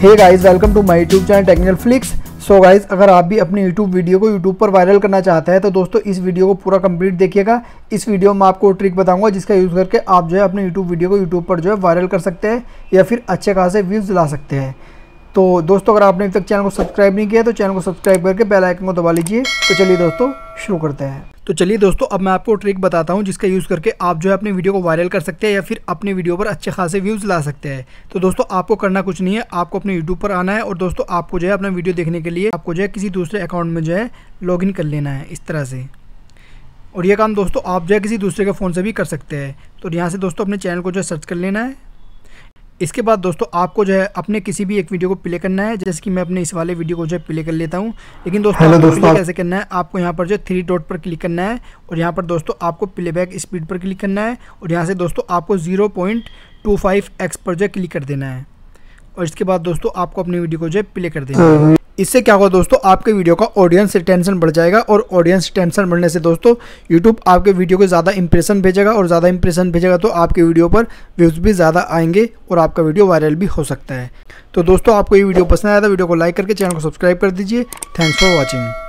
Hey guys welcome to my YouTube channel Technical Flix so guys अगर आप भी अपनी यूट्यूब वीडियो को यूट्यूब पर वायरल करना चाहते हैं तो दोस्तों इस वीडियो को पूरा कंप्लीट देखिएगा इस वीडियो में आपको ट्रिक बताऊंगा जिसका यूज़ करके आप जो है अपने यूट्यूब वीडियो को यूट्यूब पर जो है वायरल कर सकते हैं या फिर अच्छे खासे व्यूज़ ला सकते हैं तो दोस्तों अगर आपने अभी तक चैनल को सब्सक्राइब नहीं किया तो चैनल को सब्सक्राइब करके बेलाइकन को दबा लीजिए तो चलिए दोस्तों शुरू करते हैं तो चलिए दोस्तों अब मैं आपको ट्रिक बताता हूँ जिसका यूज़ करके आप जो है अपने वीडियो को वायरल कर सकते हैं या फिर अपने वीडियो पर अच्छे खासे व्यूज़ ला सकते हैं तो दोस्तों आपको करना कुछ नहीं है आपको अपने यूट्यूब पर आना है और दोस्तों आपको जो है अपना वीडियो देखने के लिए आपको जो है किसी दूसरे अकाउंट में जो है लॉगिन कर लेना है इस तरह से और ये काम दोस्तों आप जो है किसी दूसरे के फ़ोन से भी कर सकते हैं तो यहाँ से दोस्तों अपने चैनल को जो है सर्च कर लेना है इसके बाद दोस्तों आपको जो है अपने किसी भी एक वीडियो को प्ले करना है जैसे कि मैं अपने इस वाले वीडियो को जो है प्ले कर लेता हूँ लेकिन दोस्तों आपको दोस्तों प्ले कैसे करना है आपको यहाँ पर जो थ्री डॉट पर क्लिक करना है और यहाँ पर दोस्तों आपको प्लेबैक स्पीड पर क्लिक करना है और यहाँ से दोस्तों आपको zero point two five x पर जो क्लिक कर देना है और इसके बाद दोस्तों आपको अपनी वीडियो को जो है प्ले कर देना है हम्म। इससे क्या होगा दोस्तों आपके वीडियो का ऑडियंस टेंशन बढ़ जाएगा और ऑडियंस टेंशन बढ़ने से दोस्तों यूट्यूब आपके वीडियो को ज़्यादा इंप्रेशन भेजेगा और ज़्यादा इंप्रेशन भेजेगा तो आपके वीडियो पर व्यूज़ भी ज़्यादा आएंगे और आपका वीडियो वायरल भी हो सकता है तो दोस्तों आपको ये वीडियो पसंद आया था वीडियो को लाइक करके चैनल को सब्सक्राइब कर दीजिए थैंक्स फॉर वॉचिंग